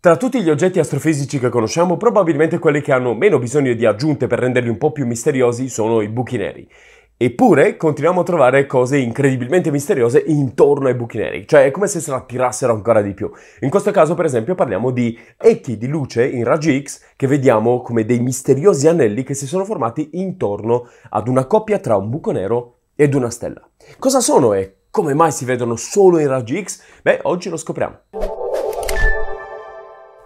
Tra tutti gli oggetti astrofisici che conosciamo, probabilmente quelli che hanno meno bisogno di aggiunte per renderli un po' più misteriosi sono i buchi neri. Eppure continuiamo a trovare cose incredibilmente misteriose intorno ai buchi neri, cioè è come se se la tirassero ancora di più. In questo caso, per esempio, parliamo di echi di luce in raggi X che vediamo come dei misteriosi anelli che si sono formati intorno ad una coppia tra un buco nero ed una stella. Cosa sono e come mai si vedono solo in raggi X? Beh, oggi lo scopriamo.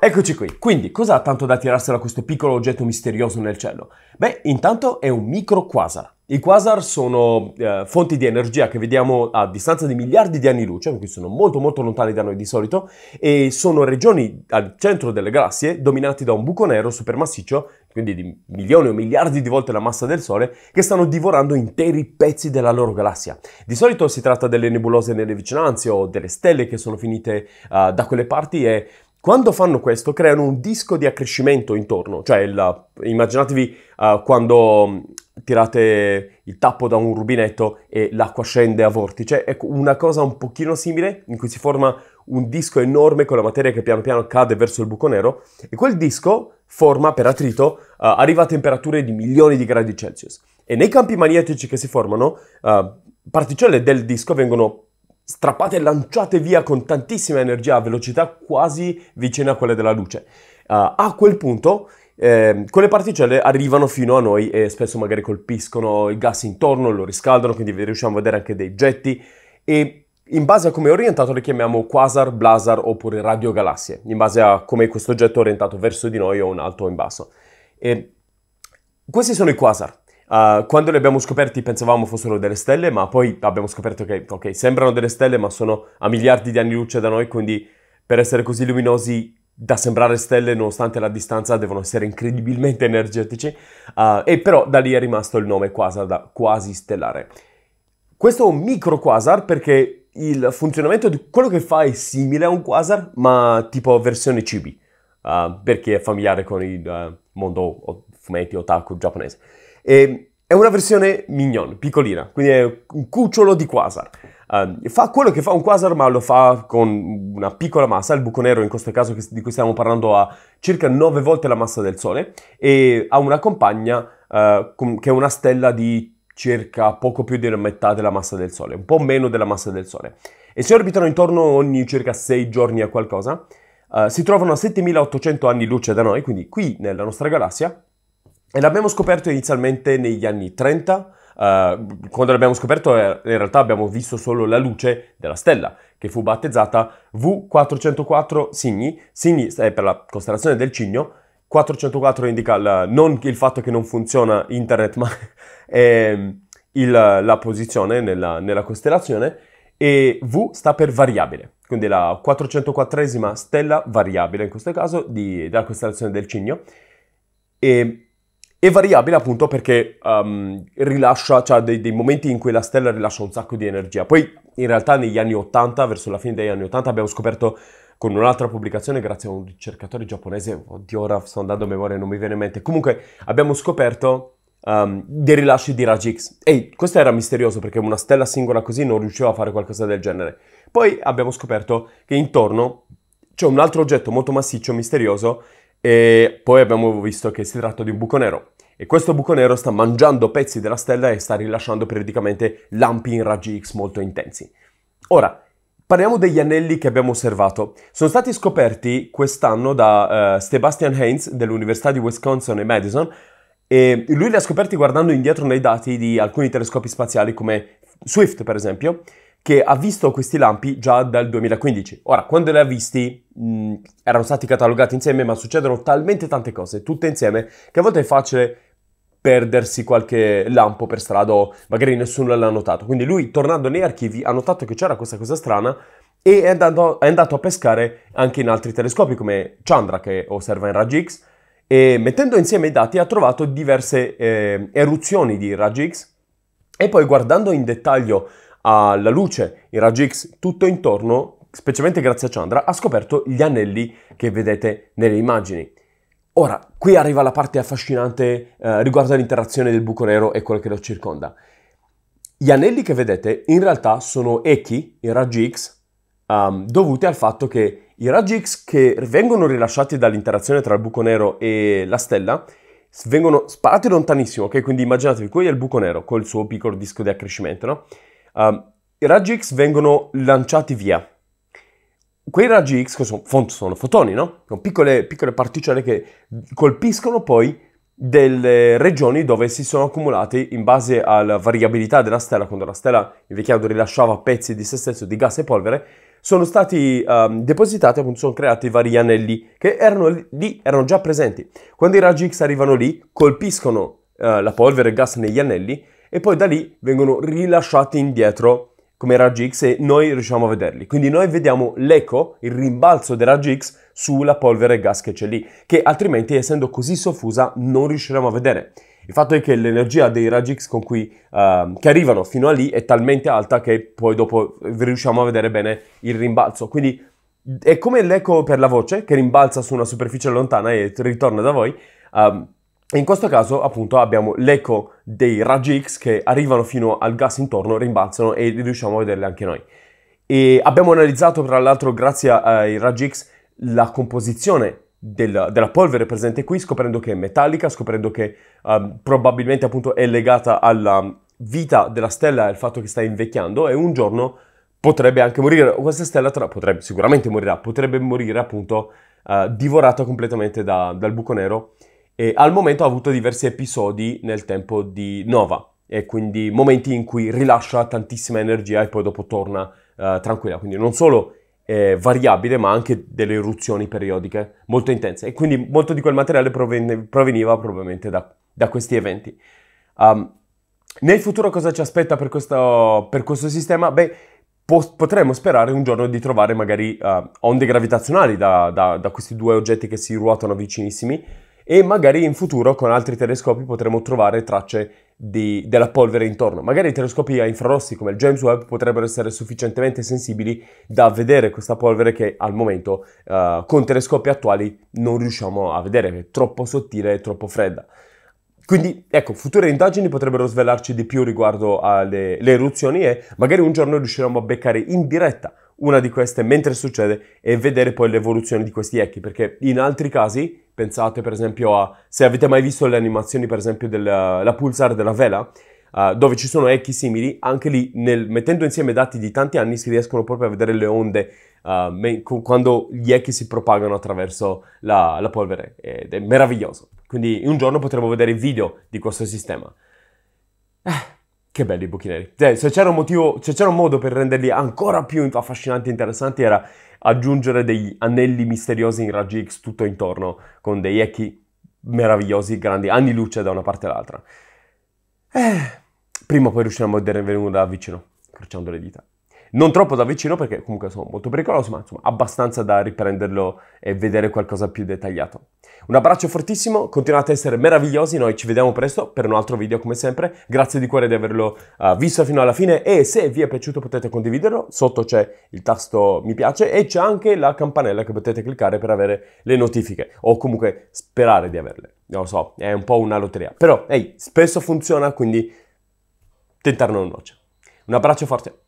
Eccoci qui, quindi cosa ha tanto da tirarsela questo piccolo oggetto misterioso nel cielo? Beh, intanto è un micro quasar. I quasar sono eh, fonti di energia che vediamo a distanza di miliardi di anni luce, quindi sono molto molto lontani da noi di solito, e sono regioni al centro delle galassie dominate da un buco nero supermassiccio, quindi di milioni o miliardi di volte la massa del Sole, che stanno divorando interi pezzi della loro galassia. Di solito si tratta delle nebulose nelle vicinanze o delle stelle che sono finite eh, da quelle parti e quando fanno questo creano un disco di accrescimento intorno, cioè il, immaginatevi uh, quando mm, tirate il tappo da un rubinetto e l'acqua scende a vortice, cioè, ecco una cosa un pochino simile in cui si forma un disco enorme con la materia che piano piano cade verso il buco nero e quel disco forma per attrito uh, arriva a temperature di milioni di gradi Celsius e nei campi magnetici che si formano uh, particelle del disco vengono strappate e lanciate via con tantissima energia a velocità quasi vicine a quelle della luce. Uh, a quel punto eh, quelle particelle arrivano fino a noi e spesso magari colpiscono il gas intorno, lo riscaldano, quindi riusciamo a vedere anche dei getti e in base a come è orientato le chiamiamo quasar, blasar oppure radiogalassie, in base a come questo oggetto è orientato verso di noi o in alto o in basso. E questi sono i quasar. Uh, quando li abbiamo scoperti pensavamo fossero delle stelle, ma poi abbiamo scoperto che, ok, sembrano delle stelle, ma sono a miliardi di anni luce da noi, quindi per essere così luminosi da sembrare stelle, nonostante la distanza, devono essere incredibilmente energetici. Uh, e però da lì è rimasto il nome quasar, da quasi stellare. Questo è un micro quasar perché il funzionamento di quello che fa è simile a un quasar, ma tipo versione CB, uh, eh, per chi è familiare con il mondo fumetti otaku giapponese. E è una versione mignon, piccolina, quindi è un cucciolo di quasar. Uh, fa quello che fa un quasar, ma lo fa con una piccola massa, il buco nero in questo caso di cui stiamo parlando ha circa 9 volte la massa del Sole e ha una compagna uh, che è una stella di circa poco più della metà della massa del Sole, un po' meno della massa del Sole. E si orbitano intorno ogni circa 6 giorni a qualcosa. Uh, si trovano a 7800 anni luce da noi, quindi qui nella nostra galassia, e l'abbiamo scoperto inizialmente negli anni 30. Uh, eh, quando l'abbiamo scoperto, eh, in realtà abbiamo visto solo la luce della stella, che fu battezzata V404 Signi. Signi è eh, per la costellazione del Cigno. 404 indica la, non il fatto che non funziona internet, ma ehm, il, la posizione nella, nella costellazione. E V sta per variabile, quindi la 404esima stella variabile in questo caso di, della costellazione del Cigno. E è variabile appunto perché um, rilascia, cioè dei, dei, momenti in cui la stella rilascia un sacco di energia. Poi in realtà negli anni 80, verso la fine degli anni 80, abbiamo scoperto con un'altra pubblicazione grazie a un ricercatore giapponese, oddio ora sto andando a memoria, non mi viene in mente, comunque abbiamo scoperto um, dei rilasci di raggi X. E questo era misterioso perché una stella singola così non riusciva a fare qualcosa del genere. Poi abbiamo scoperto che intorno c'è un altro oggetto molto massiccio, misterioso, e poi abbiamo visto che si tratta di un buco nero. E questo buco nero sta mangiando pezzi della stella e sta rilasciando periodicamente lampi in raggi X molto intensi. Ora, Parliamo degli anelli che abbiamo osservato. Sono stati scoperti quest'anno da uh, Sebastian Haynes dell'Università di Wisconsin e Madison e lui li ha scoperti guardando indietro nei dati di alcuni telescopi spaziali come Swift per esempio che ha visto questi lampi già dal 2015. Ora, quando li ha visti, mh, mm, erano stati catalogati insieme, ma succedono talmente tante cose, tutte insieme, che a volte è facile perdersi qualche lampo per strada o magari nessuno l'ha notato. Quindi lui, tornando nei archivi, ha notato che c'era questa cosa strana e è andato, è andato a pescare anche in altri telescopi come Chandra, che osserva in raggi X, e mettendo insieme i dati ha trovato diverse eh, eruzioni di raggi X e poi guardando in dettaglio alla luce, i raggi X tutto intorno, specialmente grazie a Chandra, ha scoperto gli anelli che vedete nelle immagini. Ora, qui arriva la parte affascinante eh, riguardo all'interazione del buco nero e quello che lo circonda. Gli anelli che vedete in realtà sono echi, i raggi X, um, dovuti al fatto che i raggi X che vengono rilasciati dall'interazione tra il buco nero e la stella vengono sparati lontanissimo, ok? Quindi immaginatevi, qui è il buco nero col suo piccolo disco di accrescimento, no? uh, i raggi X vengono lanciati via. Quei raggi X sono, sono fotoni, no? Sono piccole, piccole particelle che colpiscono poi delle regioni dove si sono accumulati in base alla variabilità della stella, quando la stella invecchiando rilasciava pezzi di se stesso di gas e polvere, sono stati um, depositati, appunto sono creati vari anelli che erano lì, erano già presenti. Quando i raggi X arrivano lì, colpiscono uh, la polvere e il gas negli anelli e poi da lì vengono rilasciati indietro come raggi X e noi riusciamo a vederli. Quindi noi vediamo l'eco, il rimbalzo dei raggi X sulla polvere gas che c'è lì, che altrimenti essendo così soffusa non riusciremo a vedere. Il fatto è che l'energia dei raggi X con cui, uh, che arrivano fino a lì è talmente alta che poi dopo riusciamo a vedere bene il rimbalzo. Quindi è come l'eco per la voce che rimbalza su una superficie lontana e ritorna da voi. Um, in questo caso appunto abbiamo l'eco dei raggi X che arrivano fino al gas intorno, rimbalzano e riusciamo a vederli anche noi. E abbiamo analizzato tra l'altro grazie ai eh, raggi X la composizione del, della polvere presente qui, scoprendo che è metallica, scoprendo che um, probabilmente appunto è legata alla vita della stella e al fatto che sta invecchiando e un giorno potrebbe anche morire, questa stella tra, potrebbe, sicuramente morirà, potrebbe morire appunto uh, divorata completamente da, dal buco nero e al momento ha avuto diversi episodi nel tempo di Nova, e quindi momenti in cui rilascia tantissima energia e poi dopo torna uh, tranquilla. Quindi non solo è variabile, ma anche delle eruzioni periodiche molto intense. E quindi molto di quel materiale proven- proveniva probabilmente da, da questi eventi. Um, nel futuro cosa ci aspetta per questo, per questo sistema? Beh, po- potremmo sperare un giorno di trovare magari uh, onde gravitazionali da, da, da questi due oggetti che si ruotano vicinissimi, e magari in futuro con altri telescopi potremo trovare tracce di, della polvere intorno. Magari i telescopi a infrarossi come il James Webb potrebbero essere sufficientemente sensibili da vedere questa polvere che al momento uh, con telescopi attuali non riusciamo a vedere, è troppo sottile e troppo fredda. Quindi, ecco, future indagini potrebbero svelarci di più riguardo alle eruzioni e magari un giorno riusciremo a beccare in diretta una di queste mentre succede e vedere poi l'evoluzione di questi echi, perché in altri casi, pensate per esempio a, se avete mai visto le animazioni per esempio della pulsar della vela, uh, dove ci sono echi simili, anche lì nel, mettendo insieme dati di tanti anni si riescono proprio a vedere le onde uh, quando gli echi si propagano attraverso la, la polvere ed è meraviglioso. Quindi un giorno potremo vedere video di questo sistema. Eh. Che belli i buchi neri. Cioè, se c'era un motivo, se c'era un modo per renderli ancora più affascinanti e interessanti era aggiungere degli anelli misteriosi in raggi X tutto intorno, con dei echi meravigliosi, grandi, anni luce da una parte all'altra. Eh, prima o poi riusciremo a uno da vicino, crociando le dita non troppo da vicino perché comunque sono molto pericoloso, ma insomma abbastanza da riprenderlo e vedere qualcosa più dettagliato. Un abbraccio fortissimo, continuate a essere meravigliosi, noi ci vediamo presto per un altro video come sempre, grazie di cuore di averlo uh, visto fino alla fine e se vi è piaciuto potete condividerlo, sotto c'è il tasto mi piace e c'è anche la campanella che potete cliccare per avere le notifiche o comunque sperare di averle, non lo so, è un po' una lotteria, però ehi, spesso funziona quindi tentare non noce. Un abbraccio forte!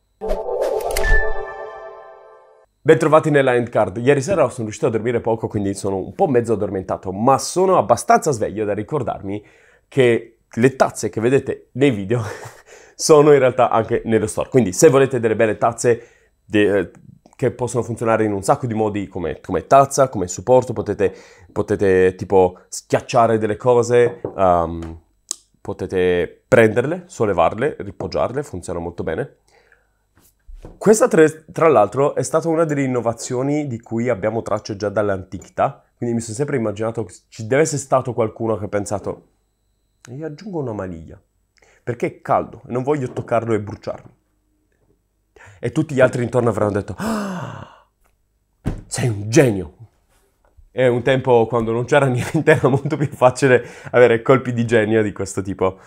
Bentrovati nella Endcard. Ieri sera sono riuscito a dormire poco, quindi sono un po' mezzo addormentato, ma sono abbastanza sveglio da ricordarmi che le tazze che vedete nei video sono in realtà anche nello store. Quindi se volete delle belle tazze de- eh, che possono funzionare in un sacco di modi, come, come tazza, come supporto, potete, potete, tipo schiacciare delle cose, um, potete prenderle, sollevarle, ripoggiarle, funziona molto bene. Questa tre, tra l'altro è stata una delle innovazioni di cui abbiamo tracce già dall'antichità, quindi mi sono sempre immaginato che ci deve essere stato qualcuno che ha pensato gli aggiungo una maniglia, perché è caldo e non voglio toccarlo e bruciarlo. E tutti gli altri intorno avranno detto ah, sei un genio. È un tempo quando non c'era niente era molto più facile avere colpi di genio di questo tipo.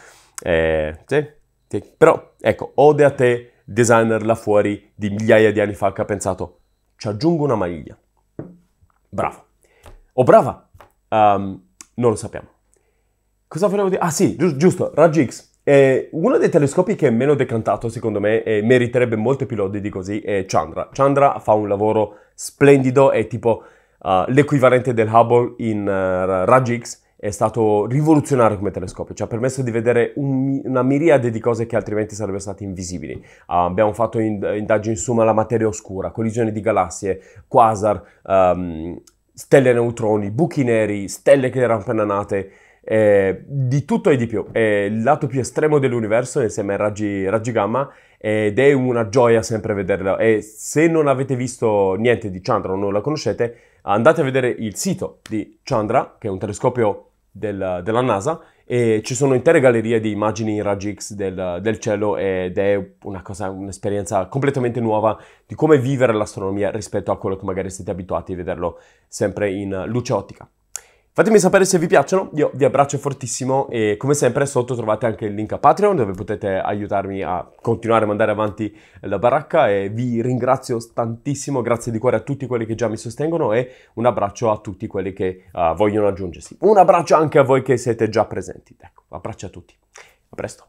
Eh, sì, sì. Però ecco, ode a te designer là fuori di migliaia di anni fa che ha pensato ci aggiungo una maglia. Bravo. O brava. Um, non lo sappiamo. Cosa volevo dire? Ah sì, gi- giusto, raggi X. Eh, uno dei telescopi che è meno decantato, secondo me, e meriterebbe molte più lodi di così, è Chandra. Chandra fa un lavoro splendido, è tipo uh, l'equivalente del Hubble in uh, raggi X è stato rivoluzionario come telescopio, ci ha permesso di vedere un, una miriade di cose che altrimenti sarebbero state invisibili. Uh, abbiamo fatto ind- indagini insomma alla materia oscura, collisioni di galassie, quasar, um, stelle neutroni, buchi neri, stelle che erano appena nate, eh, di tutto e di più. È il lato più estremo dell'universo insieme ai raggi, raggi gamma ed è una gioia sempre vederla. E se non avete visto niente di Chandra o non la conoscete, andate a vedere il sito di Chandra, che è un telescopio del, della NASA e ci sono intere gallerie di immagini in raggi X del, del cielo ed è cosa, un'esperienza completamente nuova di come vivere l'astronomia rispetto a quello che magari siete abituati a vederlo sempre in luce ottica. Fatemi sapere se vi piacciono, io vi abbraccio fortissimo e come sempre sotto trovate anche il link a Patreon dove potete aiutarmi a continuare a mandare avanti la baracca e vi ringrazio tantissimo, grazie di cuore a tutti quelli che già mi sostengono e un abbraccio a tutti quelli che uh, vogliono aggiungersi. Un abbraccio anche a voi che siete già presenti. Ecco, abbraccio a tutti. A presto.